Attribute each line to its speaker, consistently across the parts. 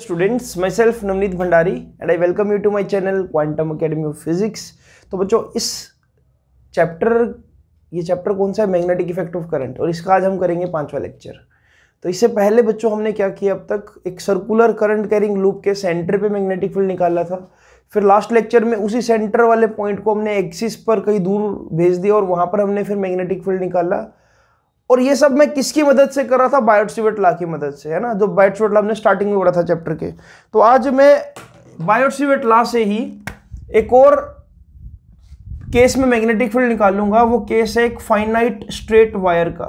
Speaker 1: Students my self Navneet Bhandari and I welcome you to my channel Quantum Academy of Physics तो बच्चों इस chapter ये chapter कौन सा है मैग्नेटिक इफेक्ट ऑफ करंट और इसका आज हम करेंगे पांचवा लेक्चर तो इससे पहले बच्चों हमने क्या किया अब तक एक सर्कुलर करंट कैरिंग लूप के सेंटर पे मैग्नेटिक फील्ड निकाला था फिर लास्ट लेक्चर में उसी सेंटर वाले पॉइंट को हमने एक्सिस पर कहीं दूर भेज दिया और वहाँ पर हमने फिर मैग्नेटिक फील्ड निकाला और ये सब मैं किसकी मदद से कर रहा था बायोटसीवेट ला की मदद से है ना जो बायोटसीवेट ला हमने स्टार्टिंग में पढ़ा था चैप्टर के तो आज मैं बायोटसीवेट ला से ही एक और केस में मैग्नेटिक फील्ड निकालूंगा वो केस है एक फाइनाइट स्ट्रेट वायर का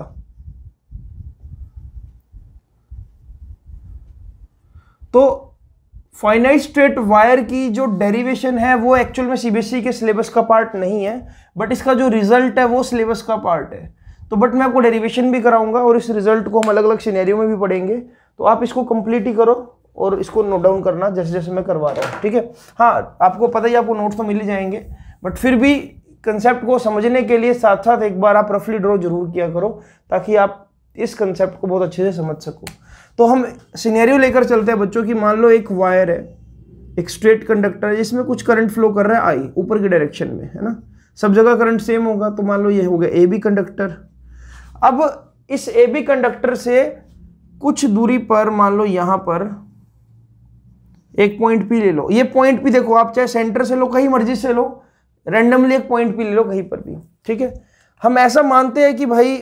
Speaker 1: तो फाइनाइट स्ट्रेट वायर की जो डेरिवेशन है वो एक्चुअल में सीबीएसई e के सिलेबस का पार्ट नहीं है बट इसका जो रिजल्ट है वो सिलेबस का पार्ट है तो बट मैं आपको डेरिवेशन भी कराऊंगा और इस रिजल्ट को हम अलग अलग सीनेरियो में भी पढ़ेंगे तो आप इसको कंप्लीट ही करो और इसको नोट डाउन करना जैसे जैसे मैं करवा रहा हूँ ठीक है हाँ आपको पता ही आपको नोट्स तो मिल ही जाएंगे बट फिर भी कंसेप्ट को समझने के लिए साथ साथ एक बार आप रफली ड्रॉ जरूर किया करो ताकि आप इस कंसेप्ट को बहुत अच्छे से समझ सको तो हम सीनेरियो लेकर चलते हैं बच्चों की मान लो एक वायर है एक स्ट्रेट कंडक्टर है जिसमें कुछ करंट फ्लो कर रहा है आई ऊपर की डायरेक्शन में है ना सब जगह करंट सेम होगा तो मान लो ये हो गया ए बी कंडक्टर अब इस ए बी कंडक्टर से कुछ दूरी पर मान लो यहां पर एक पॉइंट पी ले लो ये पॉइंट भी देखो आप चाहे सेंटर से लो कहीं मर्जी से लो रैंडमली एक पॉइंट पी ले लो कहीं पर भी ठीक है हम ऐसा मानते हैं कि भाई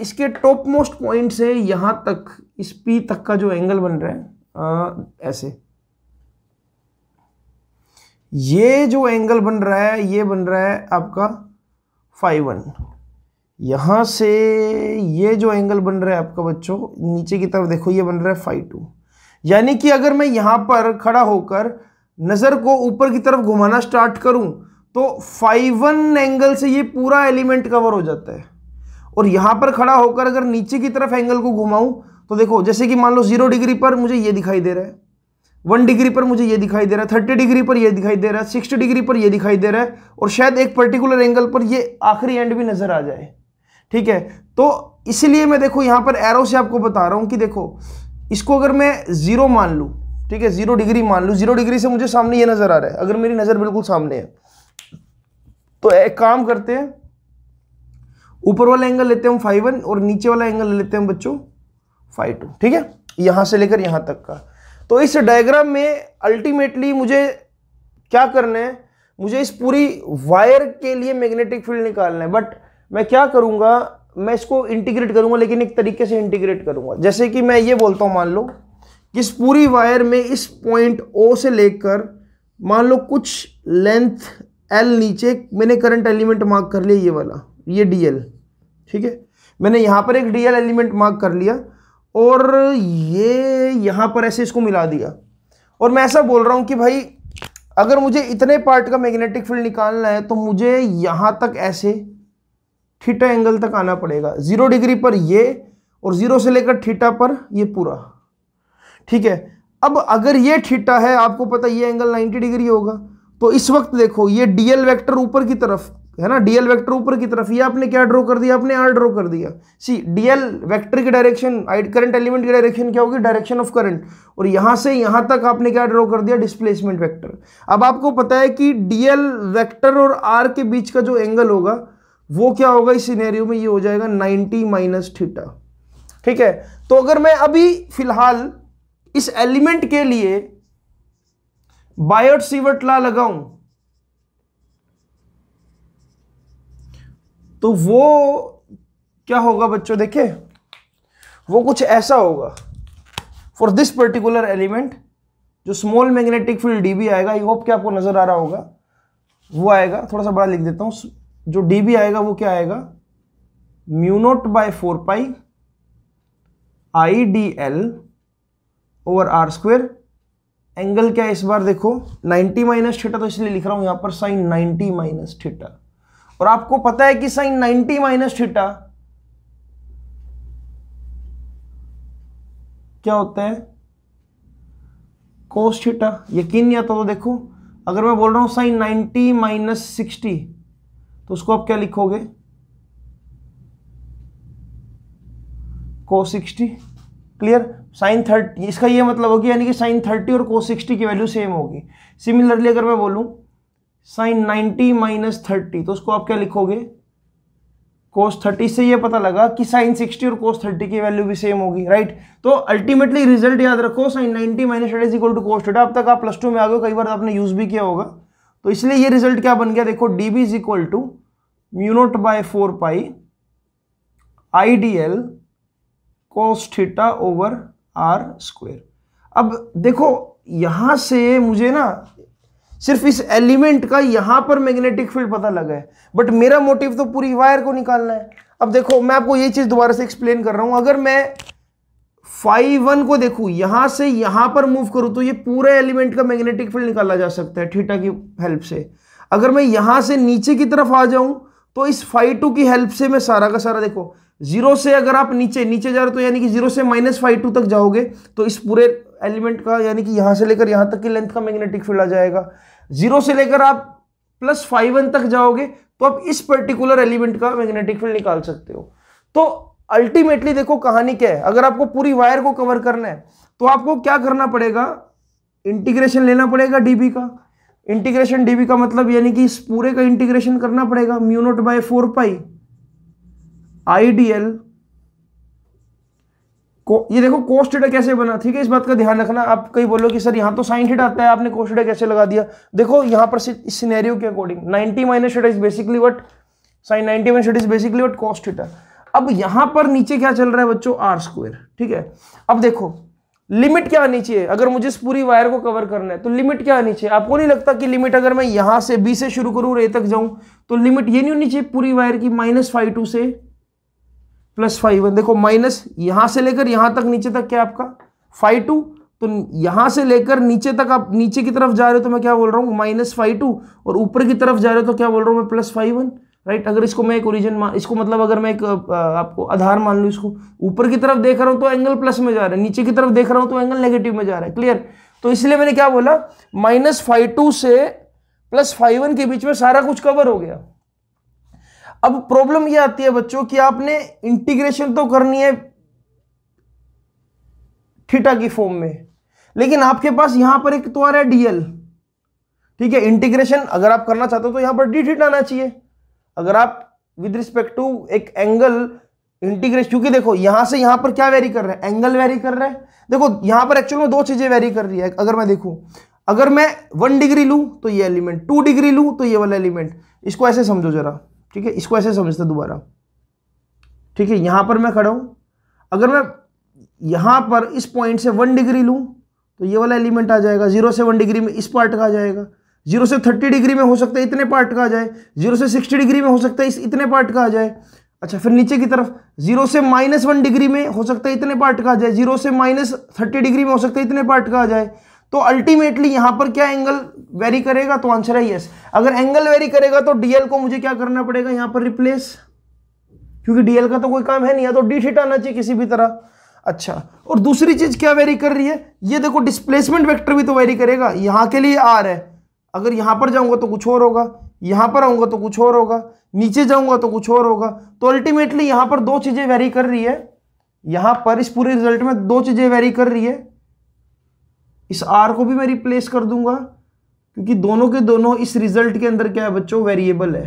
Speaker 1: इसके टॉप मोस्ट पॉइंट से यहां तक इस पी तक का जो एंगल बन रहा है आ, ऐसे ये जो एंगल बन रहा है ये बन रहा है आपका फाइव वन यहाँ से ये जो एंगल बन रहा है आपका बच्चों नीचे की तरफ देखो ये बन रहा है फाइव टू यानी कि अगर मैं यहाँ पर खड़ा होकर नज़र को ऊपर की तरफ घुमाना स्टार्ट करूँ तो फाइव वन एंगल से ये पूरा एलिमेंट कवर हो जाता है और यहाँ पर खड़ा होकर अगर नीचे की तरफ एंगल को घुमाऊँ तो देखो जैसे कि मान लो जीरो डिग्री पर मुझे ये दिखाई दे रहा है वन डिग्री पर मुझे ये दिखाई दे रहा है थर्टी डिग्री पर ये दिखाई दे रहा है सिक्सटी डिग्री पर ये दिखाई दे रहा है और शायद एक पर्टिकुलर एंगल पर ये आखिरी एंड भी नज़र आ जाए ठीक है तो इसलिए मैं देखो यहां पर एरो से आपको बता रहा हूं कि देखो इसको अगर मैं ज़ीरो मान लू ठीक है ज़ीरो डिग्री मान लू ज़ीरो डिग्री से मुझे सामने ये नज़र आ रहा है अगर मेरी नज़र बिल्कुल सामने है तो एक काम करते हैं ऊपर वाला एंगल लेते हैं हम फाइव वन और नीचे वाला एंगल लेते हैं बच्चों फाइव टू ठीक है यहां से लेकर यहां तक का तो इस डायग्राम में अल्टीमेटली मुझे क्या करना है मुझे इस पूरी वायर के लिए मैग्नेटिक फील्ड निकालना है बट मैं क्या करूँगा मैं इसको इंटीग्रेट करूँगा लेकिन एक तरीके से इंटीग्रेट करूँगा जैसे कि मैं ये बोलता हूँ मान लो कि इस पूरी वायर में इस पॉइंट ओ से लेकर मान लो कुछ लेंथ एल नीचे मैंने करंट एलिमेंट मार्क कर लिया ये वाला ये डी एल ठीक है मैंने यहाँ पर एक डी एल एलिमेंट मार्क कर लिया और ये यहाँ पर ऐसे इसको मिला दिया और मैं ऐसा बोल रहा हूँ कि भाई अगर मुझे इतने पार्ट का मैग्नेटिक फील्ड निकालना है तो मुझे यहाँ तक ऐसे थीटा एंगल तक आना पड़ेगा जीरो डिग्री पर ये और जीरो से लेकर थीटा पर ये पूरा ठीक है अब अगर ये थीटा है आपको पता ये एंगल 90 डिग्री होगा तो इस वक्त देखो ये डीएल वेक्टर ऊपर की तरफ है ना डीएल वेक्टर ऊपर की तरफ ये आपने क्या ड्रॉ कर दिया आपने आर ड्रॉ कर दिया सी डीएल वेक्टर की डायरेक्शन करंट एलिमेंट की डायरेक्शन क्या होगी डायरेक्शन ऑफ करंट और यहां से यहां तक आपने क्या ड्रॉ कर दिया डिस्प्लेसमेंट वेक्टर अब आपको पता है कि डीएल वेक्टर और आर के बीच का जो एंगल होगा वो क्या होगा इस सिनेरियो में ये हो जाएगा 90 माइनस थीटा ठीक है तो अगर मैं अभी फिलहाल इस एलिमेंट के लिए बायोट सीवर्ट ला लगाऊं तो वो क्या होगा बच्चों देखे वो कुछ ऐसा होगा फॉर दिस पर्टिकुलर एलिमेंट जो स्मॉल मैग्नेटिक फील्ड डी आएगा आई होप क्या आपको नजर आ रहा होगा वो आएगा थोड़ा सा बड़ा लिख देता हूं जो डी बी आएगा वो क्या आएगा mu naught by four pi I D L over R square angle क्या है इस बार देखो 90 माइनस थीटा तो इसलिए लिख रहा हूं यहां पर साइन 90 माइनस थीटा और आपको पता है कि साइन 90 माइनस थीटा क्या होता है कोस थीटा यकीन नहीं आता तो देखो अगर मैं बोल रहा हूं साइन 90 माइनस सिक्सटी तो उसको आप क्या लिखोगे को सिक्सटी क्लियर साइन थर्टी इसका ये मतलब होगी यानी कि साइन थर्टी और को सिक्सटी की वैल्यू सेम होगी सिमिलरली अगर मैं बोलूं साइन नाइनटी माइनस थर्टी तो उसको आप क्या लिखोगे कोस थर्टी से ये पता लगा कि साइन सिक्सटी और कोस थर्टी की वैल्यू भी सेम होगी राइट तो अल्टीमेटली रिजल्ट याद रखो sine ninety minus thirty is equal to cos thirty अब तक आप प्लस टू में आ गए कई बार तो आपने यूज़ भी किया होगा तो इसलिए ये रिजल्ट क्या बन गया देखो D B is equal to mu naught by four pi I D L cos theta over R square अब देखो यहां से मुझे ना सिर्फ इस एलिमेंट का यहां पर मैग्नेटिक फील्ड पता लगा है बट मेरा मोटिव तो पूरी वायर को निकालना है अब देखो मैं आपको ये चीज दोबारा से एक्सप्लेन कर रहा हूं अगर मैं फाइव वन को देखू यहां से यहां पर मूव करूं तो ये पूरे एलिमेंट का मैग्नेटिक फील्ड निकाला जा सकता है थीटा की हेल्प से अगर मैं यहां से नीचे की तरफ आ जाऊं तो इस फाइव टू की हेल्प से मैं सारा का सारा देखो जीरो से अगर आप नीचे नीचे जा रहे हो तो यानी कि जीरो से माइनस फाइव टू तक जाओगे तो इस पूरे एलिमेंट का यानी कि यहां से लेकर यहां तक की लेंथ का मैग्नेटिक फील्ड आ जाएगा जीरो से लेकर आप प्लस फाइव वन तक जाओगे तो आप इस पर्टिकुलर एलिमेंट का मैग्नेटिक फील्ड निकाल सकते हो तो अल्टीमेटली देखो कहानी क्या है अगर आपको पूरी वायर को कवर करना है तो आपको क्या करना पड़ेगा इंटीग्रेशन लेना पड़ेगा डीबी का इंटीग्रेशन डीबी का मतलब यानी कि इस पूरे का इंटीग्रेशन करना पड़ेगा mu naught by four pi IDL को ये देखो कोस्ट कैसे बना ठीक है इस बात का ध्यान रखना आप कहीं बोलो कि सर यहां तो साइन थीटा आता है आपने कोस्ट कैसे लगा दिया देखो यहां पर सिनेरियो के according 90 minus theta is basically what sine 90 minus theta is basically what cos अब यहां पर नीचे क्या चल रहा है बच्चों आर स्क्वेयर ठीक है अब देखो लिमिट क्या आनी चाहिए अगर मुझे इस पूरी वायर को कवर करना है तो लिमिट क्या आनी चाहिए आपको नहीं लगता कि लिमिट अगर मैं यहां से बी से शुरू करूं रे तक जाऊं तो लिमिट ये नहीं होनी चाहिए पूरी वायर की माइनस फाइव टू से प्लस फाइव वन देखो माइनस यहां से लेकर यहां तक नीचे तक क्या आपका फाइव टू तो यहां से लेकर नीचे तक आप नीचे की तरफ जा रहे हो तो मैं क्या बोल रहा हूँ माइनस फाइव टू और ऊपर की तरफ जा रहे हो तो क्या बोल रहा हूँ मैं प्लस फाइव वन राइट अगर इसको मैं एक ओरिजिन मान इसको मतलब अगर मैं एक आपको आधार मान लूँ इसको ऊपर की तरफ देख रहा हूँ तो एंगल प्लस में जा रहा है नीचे की तरफ देख रहा हूँ तो एंगल नेगेटिव में जा रहा है क्लियर तो इसलिए मैंने क्या बोला माइनस फाइव टू से प्लस फाइव वन के बीच में सारा कुछ कवर हो गया अब प्रॉब्लम यह आती है बच्चों कि आपने इंटीग्रेशन तो करनी है थीटा की फॉर्म में लेकिन आपके पास यहां पर एक तो आ रहा है डीएल ठीक है इंटीग्रेशन अगर आप करना चाहते हो तो यहां पर डी थीटा आना चाहिए अगर आप विद रिस्पेक्ट टू एक एंगल इंटीग्रेशन क्योंकि देखो यहां से यहां पर क्या वेरी कर रहे हैं एंगल वेरी कर रहे हैं देखो यहां पर एक्चुअल में दो चीजें वेरी कर रही है अगर मैं देखू अगर मैं वन डिग्री लू तो ये एलिमेंट टू डिग्री लू तो ये वाला एलिमेंट इसको ऐसे समझो जरा ठीक है इसको ऐसे समझते दोबारा ठीक है यहां पर मैं खड़ा हूं अगर मैं यहां पर इस पॉइंट से वन डिग्री लू तो ये वाला एलिमेंट आ जाएगा जीरो से वन डिग्री में इस पार्ट का आ जाएगा जीरो से थर्टी डिग्री में हो सकता है इतने पार्ट का आ जाए जीरो से सिक्सटी डिग्री में हो सकता है इस इतने पार्ट का आ जाए अच्छा फिर नीचे की तरफ जीरो से माइनस वन डिग्री में हो सकता है इतने पार्ट का आ जाए जीरो से माइनस थर्टी डिग्री में हो सकता है इतने पार्ट का आ जाए तो अल्टीमेटली यहाँ पर क्या एंगल वेरी करेगा तो आंसर है यस अगर एंगल वेरी करेगा तो डीएल को मुझे क्या करना पड़ेगा यहाँ पर रिप्लेस क्योंकि डीएल का तो कोई काम है नहीं या तो डी थीटा आना चाहिए किसी भी तरह अच्छा और दूसरी चीज क्या वेरी कर रही है ये देखो डिस्प्लेसमेंट वेक्टर भी तो वेरी करेगा यहाँ के लिए आर है अगर यहाँ पर जाऊँगा तो कुछ और होगा यहाँ पर आऊँगा तो कुछ और होगा नीचे जाऊँगा तो कुछ और होगा तो अल्टीमेटली यहाँ पर दो चीज़ें वेरी कर रही है यहाँ पर इस पूरे रिजल्ट में दो चीज़ें वेरी कर रही है इस आर को भी मैं रिप्लेस कर दूंगा क्योंकि दोनों के दोनों इस रिजल्ट के अंदर क्या है बच्चों वेरिएबल है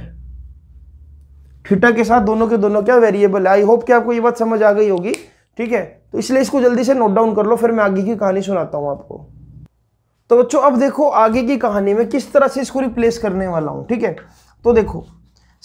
Speaker 1: थीटा के साथ दोनों के दोनों क्या वेरिएबल है आई होप कि आपको ये बात समझ आ गई होगी ठीक है तो इसलिए इसको जल्दी से नोट डाउन कर लो फिर मैं आगे की कहानी सुनाता हूँ आपको तो बच्चों अब देखो आगे की कहानी में किस तरह से इसको रिप्लेस करने वाला हूं ठीक है तो देखो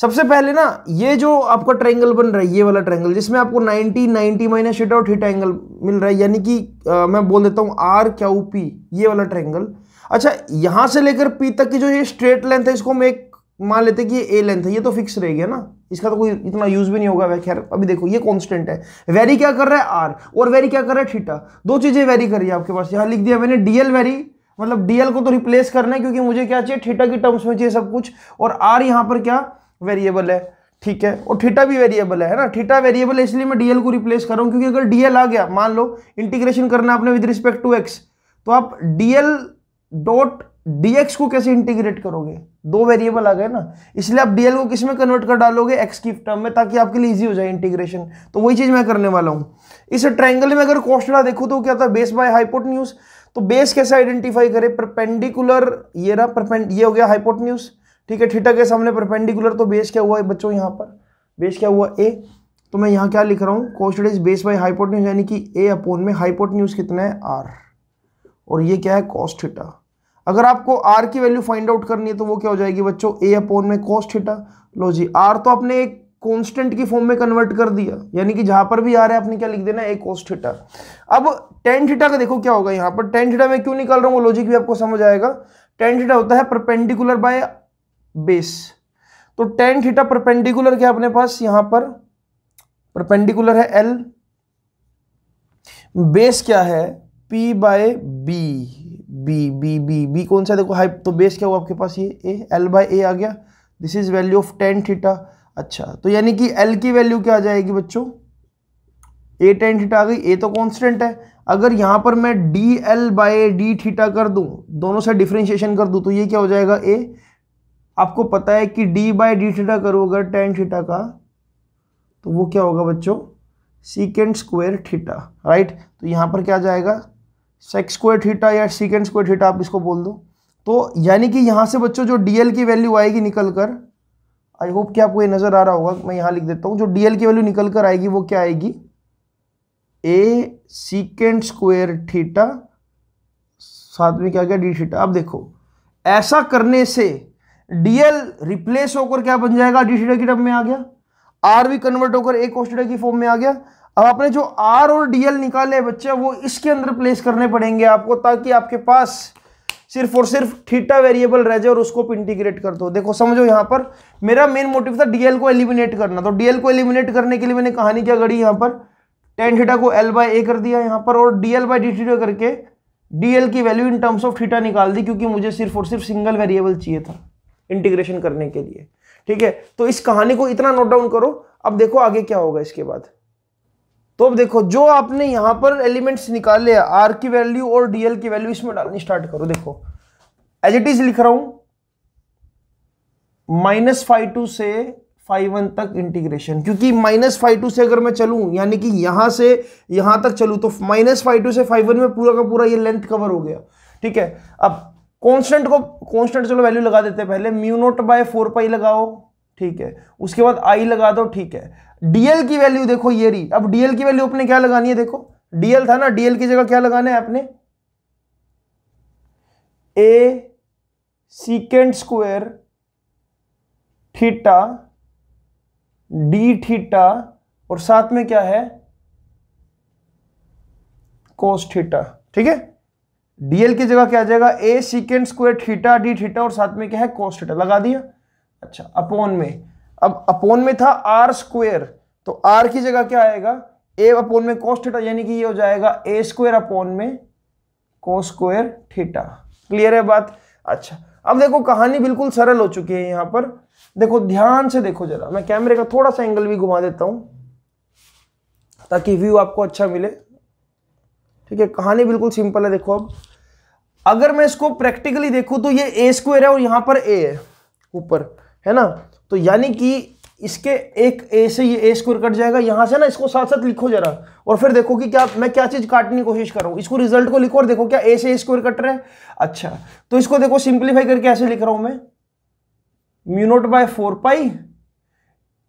Speaker 1: सबसे पहले ना ये जो आपका ट्रायंगल बन रहा है ये वाला ट्रायंगल जिसमें आपको 90 90 माइनस थीटा और थीटा एंगल मिल रहा है यानी कि आ, मैं बोल देता हूँ आर क्या पी ये वाला ट्रायंगल अच्छा यहाँ से लेकर पी तक की जो ये स्ट्रेट लेंथ है इसको हम एक मान लेते हैं कि ये ए लेंथ है ये तो फिक्स रह गया ना इसका तो कोई इतना यूज भी नहीं होगा वह खैर अभी देखो ये कॉन्स्टेंट है वेरी क्या कर रहा है आर और वेरी क्या कर रहा है थीटा दो चीजें वेरी है आपके पास यहाँ लिख दिया मैंने डीएल वेरी मतलब डीएल को तो रिप्लेस करना है क्योंकि मुझे क्या चाहिए थीटा की टर्म्स में चाहिए सब कुछ और आर यहाँ पर क्या वेरिएबल है ठीक है और थीटा भी वेरिएबल है ना थीटा वेरिएबल है इसलिए मैं डीएल को रिप्लेस कर रहा हूँ क्योंकि अगर डीएल आ गया मान लो इंटीग्रेशन करना आपने विद रिस्पेक्ट टू एक्स तो आप डीएल डॉट डीएक्स को कैसे इंटीग्रेट करोगे दो वेरिएबल आ गए ना इसलिए आप डीएल को किस में कन्वर्ट कर डालोगे एक्स की टर्म में ताकि आपके लिए इजी हो जाए इंटीग्रेशन तो वही चीज मैं करने वाला हूँ इस ट्रायंगल में अगर कॉस्टा देखो तो क्या था बेस बाय हाइपोटन्यूज तो बेस कैसे आइडेंटिफाई करें परपेंडिकुलर ये रहा परपेंड ये हो गया हाइपोटन्यूज ठीक है ठीटा के सामने परपेंडिकुलर तो बेस क्या हुआ है बच्चों यहाँ पर बेस क्या हुआ ए तो मैं यहाँ क्या लिख रहा हूँ cos theta is base by hypotenuse यानी कि ए अपोन में हाइपोटन्यूज कितना है आर और ये क्या है कॉस्ट थीटा अगर आपको आर की वैल्यू फाइंड आउट करनी है तो वो क्या हो जाएगी बच्चों ए अपोन में कॉस्ट थीटा लो जी आर तो आपने एक कांस्टेंट की फॉर्म में कन्वर्ट कर दिया यानी कि जहां पर भी आ रहा है आपने क्या लिख देना एक कोस थीटा अब टेन थीटा का देखो क्या होगा यहाँ पर टेन थीटा मैं क्यों निकाल रहा हूँ वो लॉजिक भी आपको समझ आएगा टेन थीटा होता है परपेंडिकुलर बाय बेस तो टेन थीटा परपेंडिकुलर क्या अपने पास यहाँ पर परपेंडिकुलर है एल बेस क्या है P by B B B B B कौन सा देखो हाइप तो बेस क्या हुआ आपके पास ये ए एल बाय ए आ गया this is value of tan theta अच्छा तो यानी कि एल की वैल्यू क्या आ जाएगी बच्चों ए टेन थीटा आ गई ए तो कांस्टेंट है अगर यहां पर मैं D L by D theta कर दूं दोनों से डिफ्रेंशिएशन कर दूं तो ये क्या हो जाएगा ए आपको पता है कि डी बाय डी थीटा करो अगर टेन थीटा का तो वो क्या होगा बच्चों सीकेंड स्क्वायर थीटा राइट तो यहाँ पर क्या जाएगा सेक्स स्क्वायर थीटा या सीकेंड स्क्वायर थीटा आप इसको बोल दो तो यानी कि यहाँ से बच्चों जो डी एल की वैल्यू आएगी निकल कर आई होप कि आपको ये नज़र आ रहा होगा मैं यहाँ लिख देता हूँ जो डी एल की वैल्यू निकल कर आएगी वो क्या आएगी ए सीकेंड स्क्वेयर थीटा साथ में क्या क्या डी थीटा आप देखो ऐसा करने से डीएल रिप्लेस होकर क्या बन जाएगा डी थीटा की टर्म में आ गया आर भी कन्वर्ट होकर ए कोस्टा की फॉर्म में आ गया अब आपने जो आर और डीएल निकाले बच्चे वो इसके अंदर प्लेस करने पड़ेंगे आपको ताकि आपके पास सिर्फ और सिर्फ थीटा वेरिएबल रह जाए और उसको इंटीग्रेट कर दो देखो समझो यहाँ पर मेरा मेन मोटिव था डीएल को एलिमिनेट करना तो डीएल को एलिमिनेट करने के लिए मैंने कहानी क्या करी यहाँ पर टेन थीटा को एल बाय ए कर दिया यहाँ पर और डीएल बाय डी थीटा करके डीएल की value in terms of theta निकाल दी क्योंकि मुझे सिर्फ और सिर्फ सिंगल वेरिएबल चाहिए था इंटीग्रेशन करने के लिए ठीक है तो इस कहानी को इतना नोट डाउन करो अब देखो आगे क्या होगा इसके बाद तो अब देखो जो आपने यहां पर एलिमेंट्स निकाले आर की वैल्यू और डीएल की वैल्यू इसमें डालनी स्टार्ट करो देखो एज इट इज लिख रहा हूं माइनस फाइव टू से फाइव वन तक इंटीग्रेशन क्योंकि माइनस फाइव टू से अगर मैं चलूं यानी कि यहां से यहां तक चलूं तो माइनस फाइव टू से फाइव वन में पूरा का पूरा ये लेंथ कवर हो गया ठीक है अब कांस्टेंट को कांस्टेंट चलो वैल्यू लगा देते हैं पहले mu naught by four pi लगाओ ठीक है उसके बाद आई लगा दो ठीक है डीएल की वैल्यू देखो ये रही अब डीएल की वैल्यू अपने क्या लगानी है देखो डीएल था ना डीएल की जगह क्या लगाना है आपने A secant square theta D theta और साथ में क्या है कोस थीटा ठीक है डीएल की जगह क्या आ जाएगा A secant square theta D theta और साथ में क्या है कोस थीटा लगा दिया अच्छा अपॉन में अब अपोन में था आर स्क्वेयर तो आर की जगह क्या आएगा ए अपोन में कोस थीटा यानी कि ये हो जाएगा ए स्क्वेयर अपोन में कोस स्क्वेयर थीटा क्लियर है बात अच्छा अब देखो कहानी बिल्कुल सरल हो चुकी है यहां पर देखो ध्यान से देखो जरा मैं कैमरे का थोड़ा सा एंगल भी घुमा देता हूं ताकि व्यू आपको अच्छा मिले ठीक है कहानी बिल्कुल सिंपल है देखो अब अगर मैं इसको प्रैक्टिकली देखूं तो ये ए स्क्वेयर है और यहां पर ए है ऊपर है ना तो यानी कि इसके एक ए से ये ए स्क्वायर कट जाएगा यहाँ से ना इसको साथ साथ लिखो जरा और फिर देखो कि क्या मैं क्या चीज़ काटने की कोशिश कर रहा हूँ इसको रिजल्ट को लिखो और देखो क्या ए से ए स्क्वायर कट रहा है अच्छा तो इसको देखो सिंप्लीफाई करके ऐसे लिख रहा हूँ मैं म्यूनोट बाय फोर पाई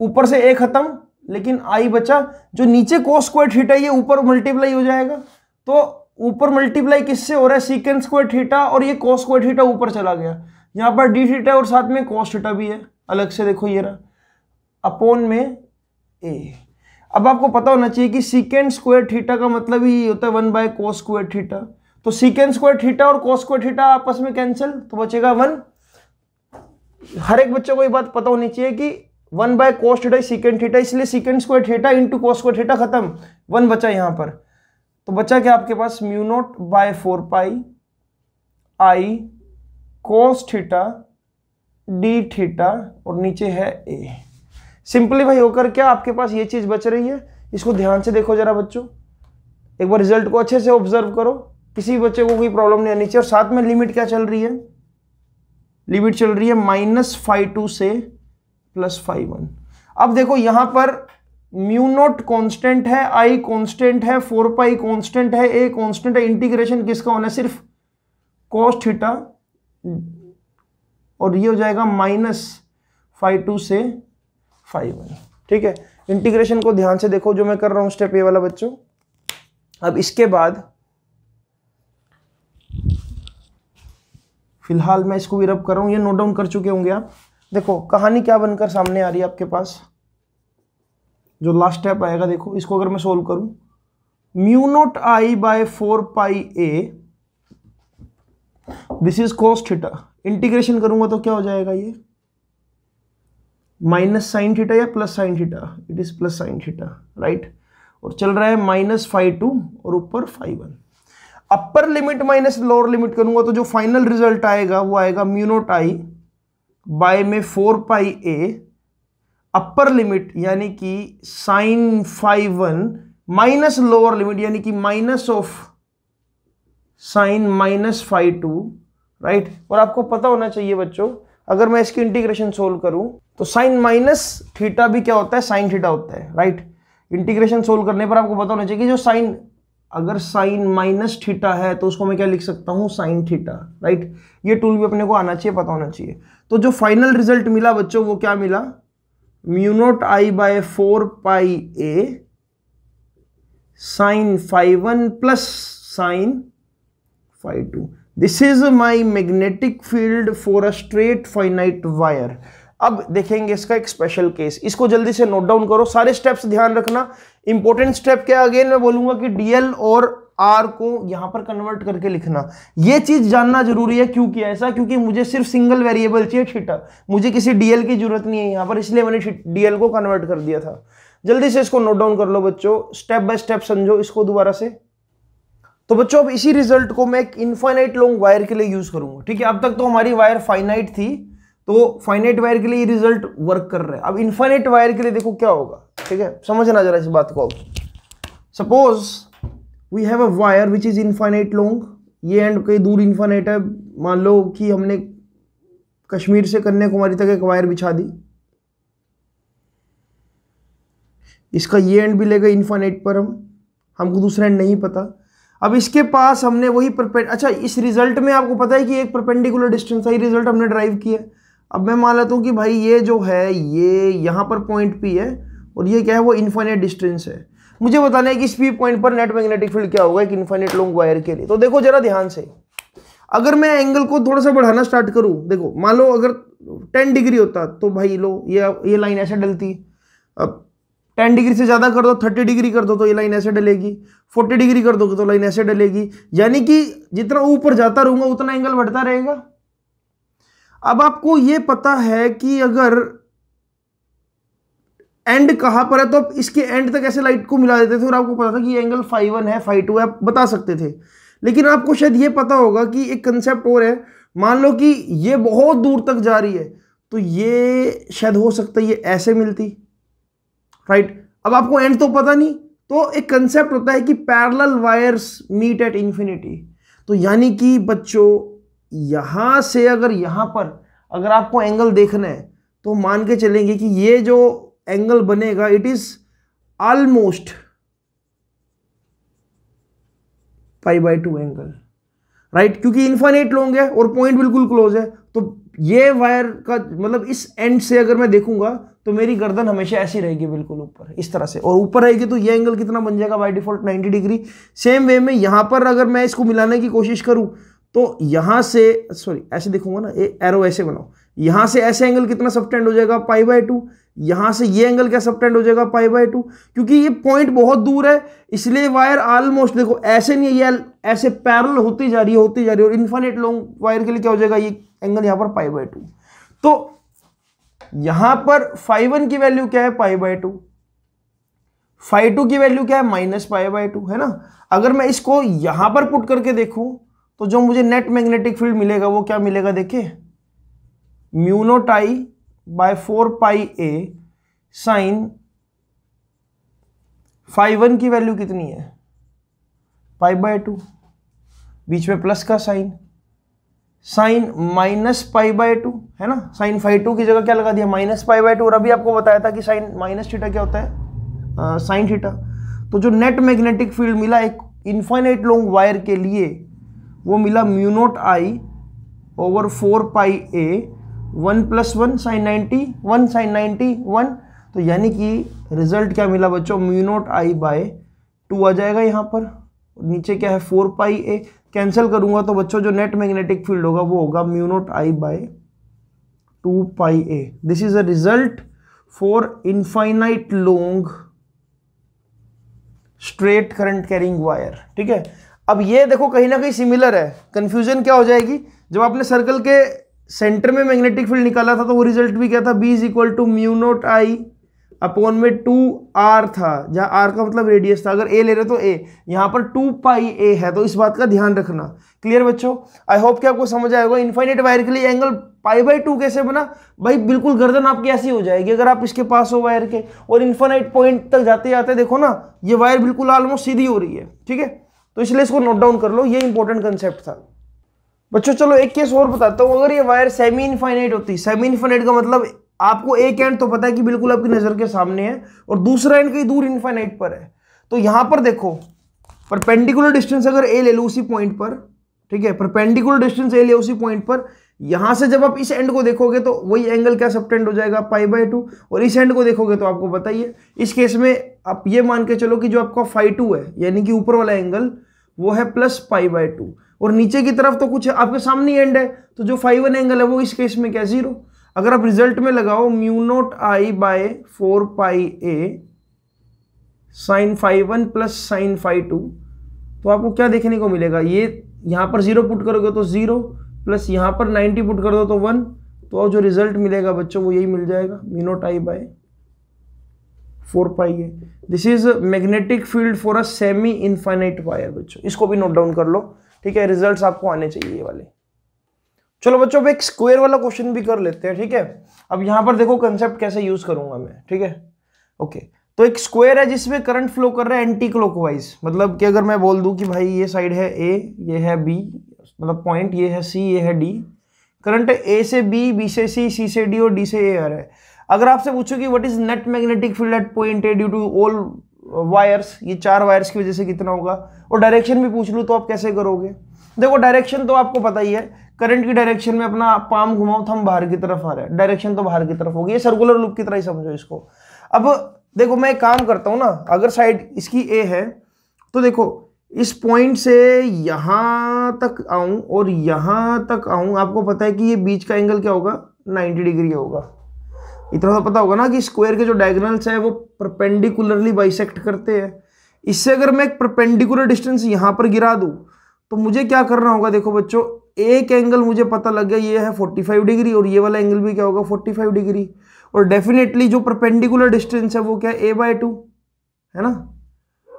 Speaker 1: ऊपर से ए खत्म लेकिन आई बचा जो नीचे को स्क्वायर थीटा ये ऊपर मल्टीप्लाई हो जाएगा तो ऊपर मल्टीप्लाई किससे हो रहा है सीकेंड स्क्वायर थीटा और ये कॉस स्क्वायर थीटा ऊपर चला गया यहाँ पर डी थीटा और साथ में कॉस थीटा भी है अलग से देखो ये रहा अपोन में ए अब आपको पता होना चाहिए कि सीकेंड स्क्वायर थीटा का मतलब ही होता है one by cos square theta तो सीकेंड स्क्वायर थीटा और को स्क्वायर थीटा आपस में कैंसिल तो बचेगा वन हर एक बच्चे को ये बात पता होनी चाहिए कि one by cos theta secant theta इसलिए secant square theta into cos square theta खत्म वन बचा यहां पर तो बचा क्या आपके पास mu naught by four pi I cos theta D theta और नीचे है ए सिंपलीफाई होकर क्या आपके पास ये चीज़ बच रही है इसको ध्यान से देखो जरा बच्चों एक बार रिजल्ट को अच्छे से ऑब्जर्व करो किसी बच्चे को कोई प्रॉब्लम नहीं आनी चाहिए और साथ में लिमिट क्या चल रही है लिमिट चल रही है माइनस फाइव टू से प्लस फाइव वन अब देखो यहां पर म्यू नोट कॉन्स्टेंट है आई कॉन्स्टेंट है फोर पाई कॉन्स्टेंट है ए कॉन्स्टेंट है इंटीग्रेशन किसका होना है सिर्फ कॉस्ट थीटा और ये हो जाएगा माइनस फाइव टू से फाइव वन ठीक है इंटीग्रेशन को ध्यान से देखो जो मैं कर रहा हूं स्टेप ए वाला बच्चों अब इसके बाद फिलहाल मैं इसको भी रब कर रहा हूं ये नोट डाउन कर चुके होंगे आप देखो कहानी क्या बनकर सामने आ रही है आपके पास जो लास्ट स्टेप आएगा देखो इसको अगर मैं सोल्व करूं mu naught I by four pi A this is cos theta integration करूंगा तो क्या हो जाएगा ये माइनस साइन थीटा या plus sine theta it is plus sine theta right और चल रहा है माइनस फाइव टू और ऊपर five one upper limit minus lower limit करूंगा तो जो फाइनल रिजल्ट आएगा वो आएगा म्यूनोट आई बाय में four pi A upper limit यानी कि sign five one minus lower limit यानी कि minus of sine minus five two right और आपको पता होना चाहिए बच्चों अगर मैं इसकी इंटीग्रेशन सोल्व करूं तो साइन माइनस थीटा भी क्या होता है साइन थीटा होता है राइट इंटीग्रेशन सोल्व करने पर आपको पता होना चाहिए कि जो साइन अगर साइन माइनस थीटा है तो उसको मैं क्या लिख सकता हूं साइन थीटा राइट ये टूल भी अपने को आना चाहिए पता होना चाहिए तो जो फाइनल रिजल्ट मिला बच्चों वो क्या मिला mu naught I by four pi A sine five one plus sign five two this is my magnetic field for a straight finite wire अब देखेंगे इसका एक स्पेशल केस इसको जल्दी से नोट डाउन करो सारे स्टेप्स ध्यान रखना इंपॉर्टेंट स्टेप क्या अगेन मैं बोलूंगा कि डीएल और आर को यहां पर कन्वर्ट करके लिखना यह चीज जानना जरूरी है क्योंकि ऐसा क्योंकि मुझे सिर्फ सिंगल वेरिएबल चाहिए छीटा मुझे किसी डीएल की जरूरत नहीं है यहां पर इसलिए मैंने डीएल को कन्वर्ट कर दिया था जल्दी से इसको नोट डाउन कर लो बच्चों स्टेप बाय स्टेप समझो इसको दोबारा से तो बच्चों अब इसी रिजल्ट को मैं एक इनफाइनाइट लॉन्ग वायर के लिए यूज करूंगा ठीक है अब तक तो हमारी वायर फाइनाइट थी तो फाइनाइट वायर के लिए ये रिजल्ट वर्क कर रहा है अब इनफाइनाइट वायर के लिए देखो क्या होगा ठीक है समझना जरा इस बात को suppose we have a wire which is infinite long ये एंड कई दूर इनफाइनाइट है मान लो कि हमने कश्मीर से कन्याकुमारी तक एक वायर बिछा दी इसका ये एंड भी लेगा इन्फानेट पर हम हमको दूसरा एंड नहीं पता अब इसके पास हमने वही परपेंड अच्छा इस रिजल्ट में आपको पता है कि एक परपेंडिकुलर डिस्टेंस है रिजल्ट हमने ड्राइव किया अब मैं मान लेता हूँ कि भाई ये जो है ये यहाँ पर पॉइंट पी है और ये क्या है वो इन्फाइनेट डिस्टेंस है मुझे बताना है कि इस पी पॉइंट पर नेट मैग्नेटिक फील्ड क्या होगा एक इन्फाइनेट लॉन्ग वायर के लिए तो देखो जरा ध्यान से अगर मैं एंगल को थोड़ा सा बढ़ाना स्टार्ट करूँ देखो मान लो अगर टेन डिग्री होता तो भाई लो ये ये लाइन ऐसे डलती अब टेन डिग्री से ज़्यादा कर दो थर्टी डिग्री कर दो तो ये लाइन ऐसे डलेगी फोर्टी डिग्री कर दो तो लाइन ऐसे डलेगी यानी कि जितना ऊपर जाता रहूंगा उतना एंगल बढ़ता रहेगा अब आपको ये पता है कि अगर एंड कहाँ पर है तो आप इसके एंड तक ऐसे लाइट को मिला देते थे और आपको पता था कि ये एंगल फाइव वन है फाइव टू है आप बता सकते थे लेकिन आपको शायद ये पता होगा कि एक कंसेप्ट और है मान लो कि ये बहुत दूर तक जा रही है तो ये शायद हो सकता है ये ऐसे मिलती राइट अब आपको एंड तो पता नहीं तो एक कंसेप्ट होता है कि parallel wires meet at infinity तो यानी कि बच्चों यहां से अगर यहां पर अगर आपको एंगल देखना है तो मान के चलेंगे कि ये जो एंगल बनेगा it is almost pi by two angle right क्योंकि इन्फानेट लॉन्ग है और पॉइंट बिल्कुल क्लोज है तो ये वायर का मतलब इस एंड से अगर मैं देखूंगा तो मेरी गर्दन हमेशा ऐसी रहेगी बिल्कुल ऊपर इस तरह से और ऊपर रहेगी तो ये एंगल कितना बन जाएगा by default 90 degree same way में यहाँ पर अगर मैं इसको मिलाने की कोशिश करूँ तो यहाँ से सॉरी ऐसे देखूंगा ना एरो ऐसे बनाओ यहाँ से ऐसे एंगल कितना सबटेंड हो जाएगा पाई बाय टू यहां से ये एंगल क्या सबटेंड हो जाएगा पाई बाय टू क्योंकि ये पॉइंट बहुत दूर है इसलिए वायर ऑलमोस्ट देखो ऐसे नहीं है ये ऐसे पैरल होती जा रही है होती जा रही है और इन्फानेट लॉन्ग वायर के लिए क्या हो जाएगा ये एंगल यहां पर पाई बाय टू तो यहां पर फाइव वन की वैल्यू क्या है pi by two five two की वैल्यू क्या है माइनस पाई बाय टू है ना अगर मैं इसको यहां पर पुट करके देखूं तो जो मुझे नेट मैग्नेटिक फील्ड मिलेगा वो क्या मिलेगा देखिए mu naught I by four pi A sine five one की वैल्यू कितनी है पाई बाय टू बीच में प्लस का sine sine minus pi by two है ना साइन फाइव टू की जगह क्या लगा दिया माइनस पाई बाय टू और अभी आपको बताया था कि साइन माइनस थीटा क्या होता है साइन uh, थीटा तो जो नेट मैग्नेटिक फील्ड मिला एक इन्फाइनाइट लॉन्ग वायर के लिए वो मिला mu naught I over four pi A one plus one sine ninety one sine ninety one तो यानी कि रिजल्ट क्या मिला बच्चों म्यूनोट आई बाय टू आ जाएगा यहाँ पर नीचे क्या है फोर पाई ए कैंसिल करूँगा तो बच्चों जो नेट मैग्नेटिक फील्ड होगा वो होगा mu naught I by two pi A this is a result for infinite long straight current carrying wire ठीक है अब ये देखो कहीं ना कहीं सिमिलर है कन्फ्यूजन क्या हो जाएगी जब आपने सर्कल के सेंटर में मैग्नेटिक फील्ड निकाला था तो वो रिजल्ट भी क्या था B is equal to mu naught I upon में टू आर था जहाँ आर का मतलब रेडियस था अगर ए ले रहे तो ए यहाँ पर टू पाई ए है तो इस बात का ध्यान रखना क्लियर बच्चों आई होप कि आपको समझ आएगा इन्फाइनेट वायर के लिए एंगल पाई बाई टू कैसे बना भाई बिल्कुल गर्दन आपकी ऐसी हो जाएगी अगर आप इसके पास हो वायर के और इन्फाइनाइट पॉइंट तक जाते जाते देखो ना ये वायर बिल्कुल ऑलमोस्ट सीधी हो रही है ठीक है तो इसलिए इसको नोट डाउन कर लो ये इंपॉर्टेंट कंसेप्ट था बच्चों चलो एक केस और बताता हूँ अगर ये वायर सेमी इनफाइनाइट होती सेमी इनफाइनाइट का मतलब आपको एक एंड तो पता है कि बिल्कुल आपकी नज़र के सामने है और दूसरा एंड कहीं दूर इनफाइनाइट पर है तो यहां पर देखो परपेंडिकुलर डिस्टेंस अगर ए ले लो उसी पॉइंट पर ठीक है परपेंडिकुलर डिस्टेंस ए ले उसी पॉइंट पर यहां से जब आप इस एंड को देखोगे तो वही एंगल क्या सबटेंड हो जाएगा पाई बाई टू और इस एंड को देखोगे तो आपको बताइए इस केस में आप ये मान के चलो कि जो आपका फाइव टू है यानी कि ऊपर वाला एंगल वो है प्लस पाई बाई टू और नीचे की तरफ तो कुछ आपके सामने एंड है तो जो फाइव वन एंगल है वो इस केस में क्या जीरो अगर आप रिजल्ट में लगाओ mu naught I by four pi A sine five one plus sign five two तो आपको क्या देखने को मिलेगा ये यहाँ पर जीरो पुट करोगे तो जीरो प्लस यहाँ पर नाइन्टी पुट कर दो तो वन तो जो रिजल्ट मिलेगा बच्चों वो यही मिल जाएगा mu naught I by four pi A this is magnetic field for a semi infinite wire बच्चों इसको भी नोट डाउन कर लो ठीक है रिजल्ट्स आपको आने चाहिए ये वाले चलो बच्चों अब एक स्क्वायर वाला क्वेश्चन भी कर लेते हैं ठीक है थीके? अब यहां पर देखो कंसेप्ट कैसे यूज करूंगा मैं ठीक है ओके तो एक स्क्वायर है जिसमें करंट फ्लो कर रहा है एंटी क्लॉकवाइज मतलब कि अगर मैं बोल दूं कि भाई ये साइड है ए ये है बी मतलब पॉइंट ये है सी ये है डी करंट ए से बी बी से सी सी से डी और डी से ए आ रहा है अगर आपसे पूछो कि what is net magnetic field at point A due to all wires ये चार वायर्स की वजह से कितना होगा और डायरेक्शन भी पूछ लूँ तो आप कैसे करोगे देखो डायरेक्शन तो आपको पता ही है करंट की डायरेक्शन में अपना पाम घुमाओ हम बाहर की तरफ आ रहे हैं डायरेक्शन तो बाहर की तरफ होगी ये सर्कुलर लूप की तरह ही समझो इसको अब देखो मैं एक काम करता हूँ ना अगर साइड इसकी ए है तो देखो इस पॉइंट से यहाँ तक आऊँ और यहाँ तक आऊँ आपको पता है कि ये बीच का एंगल क्या होगा नाइन्टी डिग्री होगा इतना तो पता होगा ना कि स्क्वायर के जो डायगनल्स है वो परपेंडिकुलरली बाइसेक्ट करते हैं इससे अगर मैं एक परपेंडिकुलर डिस्टेंस यहाँ पर गिरा दूँ तो मुझे क्या करना होगा देखो बच्चों एक एंगल मुझे पता लग गया ये है 45 डिग्री और ये वाला एंगल भी क्या होगा 45 डिग्री और डेफिनेटली जो परपेंडिकुलर डिस्टेंस है वो क्या है ए बाय टू है ना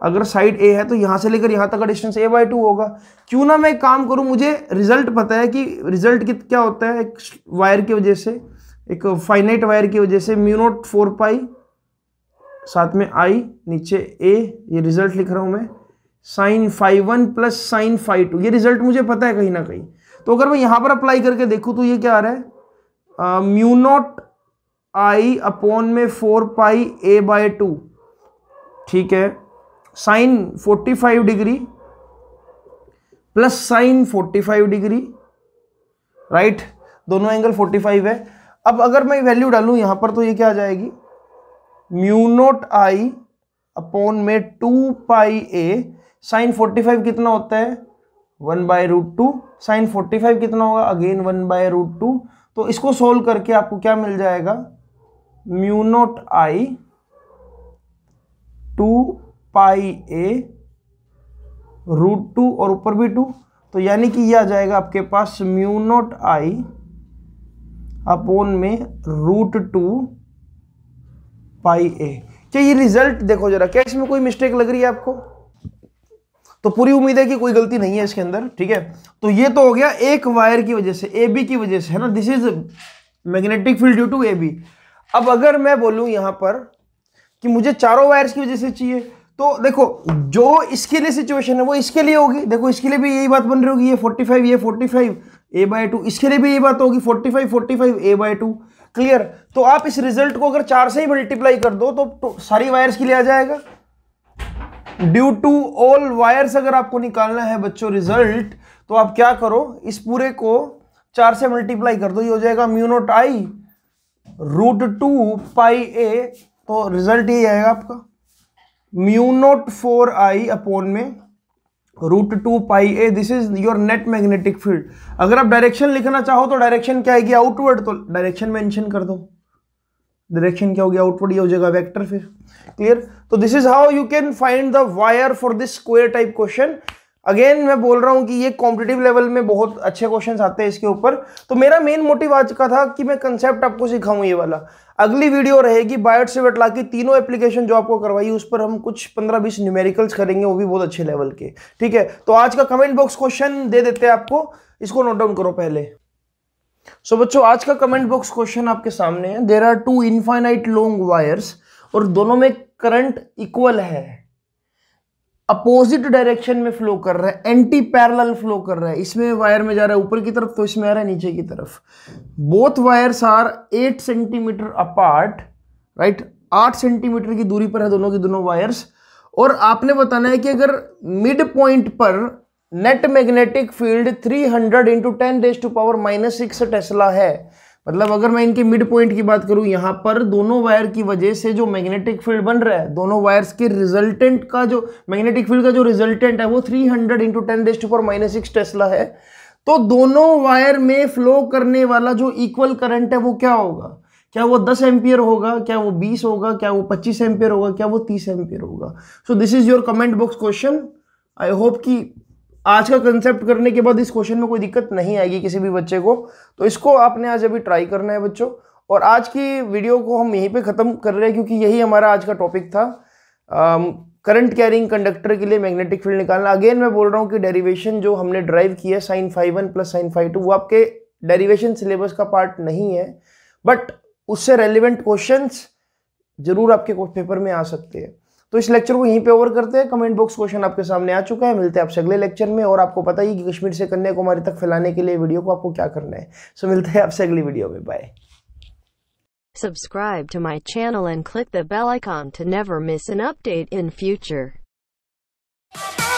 Speaker 1: अगर साइड ए है तो यहाँ से लेकर यहाँ तक का डिस्टेंस ए बाई टू होगा क्यों ना मैं काम करूँ मुझे रिजल्ट पता है कि रिजल्ट क्या होता है एक वायर की वजह से एक फाइनाइट वायर की वजह से म्यूनोट फोर पाई साथ में आई नीचे ए ये रिजल्ट लिख रहा हूँ मैं sine five one plus sign five two ये रिजल्ट मुझे पता है कहीं ना कहीं तो अगर मैं यहाँ पर अप्लाई करके देखूँ तो ये क्या आ रहा है म्यूनोट आई अपॉन में four pi A by two ठीक है sine forty five degree plus sine forty five degree right दोनों एंगल फोर्टी फाइव है अब अगर मैं वैल्यू डालूं यहां पर तो ये क्या आ जाएगी म्यू नोट आई अपॉन में two pi A sine forty five कितना होता है one by root two sine forty five कितना होगा again one by root two तो इसको सोल्व करके आपको क्या मिल जाएगा mu naught I two pi A root two और ऊपर भी टू तो यानी कि यह आ जाएगा आपके पास म्यू नोट आई अपोन में रूट टू पाई ए क्या ये रिजल्ट देखो जरा क्या इसमें कोई मिस्टेक लग रही है आपको तो पूरी उम्मीद है कि कोई गलती नहीं है इसके अंदर ठीक है तो ये तो हो गया एक वायर की वजह से ए बी की वजह से है ना this is magnetic field due to A B अब अगर मैं बोलूं यहां पर कि मुझे चारों वायर्स की वजह से चाहिए तो देखो जो इसके लिए सिचुएशन है वो इसके लिए होगी देखो इसके लिए भी यही बात बन रही होगी ये 45 ये 45 ए बाय टू इसके लिए भी ये बात होगी forty five forty five A by two clear तो आप इस रिजल्ट को अगर चार से ही मल्टीप्लाई कर दो तो, तो सारी वायर्स के लिए आ जाएगा ड्यू टू ऑल वायर्स अगर आपको निकालना है बच्चों रिजल्ट तो आप क्या करो इस पूरे को चार से मल्टीप्लाई कर दो ये हो जाएगा mu naught I root two pi A तो रिजल्ट ये आएगा आपका म्यूनोट फोर आई अपोन में root two pi A this is your net magnetic field अगर आप डायरेक्शन लिखना चाहो तो डायरेक्शन क्या आएगी आउटवर्ड तो डायरेक्शन मेंशन कर दो डायरेक्शन क्या होगी आउटवर्ड ये हो जाएगा वेक्टर फिर क्लियर तो this is how you can find the wire for this square type question again मैं बोल रहा हूँ कि ये कॉम्पिटेटिव लेवल में बहुत अच्छे क्वेश्चन आते हैं इसके ऊपर तो मेरा मेन मोटिव आज का था कि मैं कंसेप्ट आपको सिखाऊं ये वाला अगली वीडियो रहेगी बायोट से बटला की तीनों एप्लीकेशन जो आपको करवाई उस पर हम कुछ पंद्रह बीस न्यूमेरिकल्स करेंगे वो भी बहुत अच्छे लेवल के ठीक है तो आज का कमेंट बॉक्स क्वेश्चन दे देते हैं आपको इसको नोट डाउन करो पहले सो so, बच्चों आज का कमेंट बॉक्स क्वेश्चन आपके सामने है there are two infinite long wires और दोनों में करंट इक्वल है अपोजिट डायरेक्शन में फ्लो कर रहा है एंटी पैरेलल फ्लो कर रहा है इसमें वायर में जा रहा है ऊपर की तरफ तो इसमें आ रहा है नीचे की तरफ both wires are eight centimetre apart right आठ सेंटीमीटर की दूरी पर है दोनों की दोनों वायर्स और आपने बताना है कि अगर मिड पॉइंट पर net magnetic field three hundred into ten raise to power minus six tesla है मतलब अगर मैं इनके मिड पॉइंट की बात करूं यहाँ पर दोनों वायर की वजह से जो मैग्नेटिक फील्ड बन रहा है दोनों वायर्स के रिजल्टेंट का जो मैग्नेटिक फील्ड का जो रिजल्टेंट है वो 300 hundred into ten raised for minus six tesla है तो दोनों वायर में फ्लो करने वाला जो इक्वल करंट है वो क्या होगा क्या वो 10 एम्पियर होगा क्या वो 20 होगा क्या वो 25 एम्पियर होगा क्या वो 30 एम्पियर होगा so this is your comment box question I hope कि आज का कंसेप्ट करने के बाद इस क्वेश्चन में कोई दिक्कत नहीं आएगी किसी भी बच्चे को तो इसको आपने आज अभी ट्राई करना है बच्चों और आज की वीडियो को हम यहीं पे ख़त्म कर रहे हैं क्योंकि यही हमारा आज का टॉपिक था करंट कैरिंग कंडक्टर के लिए मैग्नेटिक फील्ड निकालना अगेन मैं बोल रहा हूँ कि डेरीवेशन जो हमने ड्राइव किया sin five one plus sign five two वो आपके डेरीवेशन सिलेबस का पार्ट नहीं है बट उससे रेलिवेंट क्वेश्चन जरूर आपके पेपर में आ सकते हैं तो इस लेक्चर को यहीं पे ओवर करते हैं कमेंट बॉक्स क्वेश्चन आपके सामने आ चुका है मिलते हैं आपसे अगले लेक्चर में और आपको पता ही कि कश्मीर से कन्याकुमारी तक फैलाने के लिए वीडियो को आपको क्या करना है सो मिलते हैं आपसे अगली वीडियो में bye Subscribe to my channel and click the bell icon to never miss an update in future.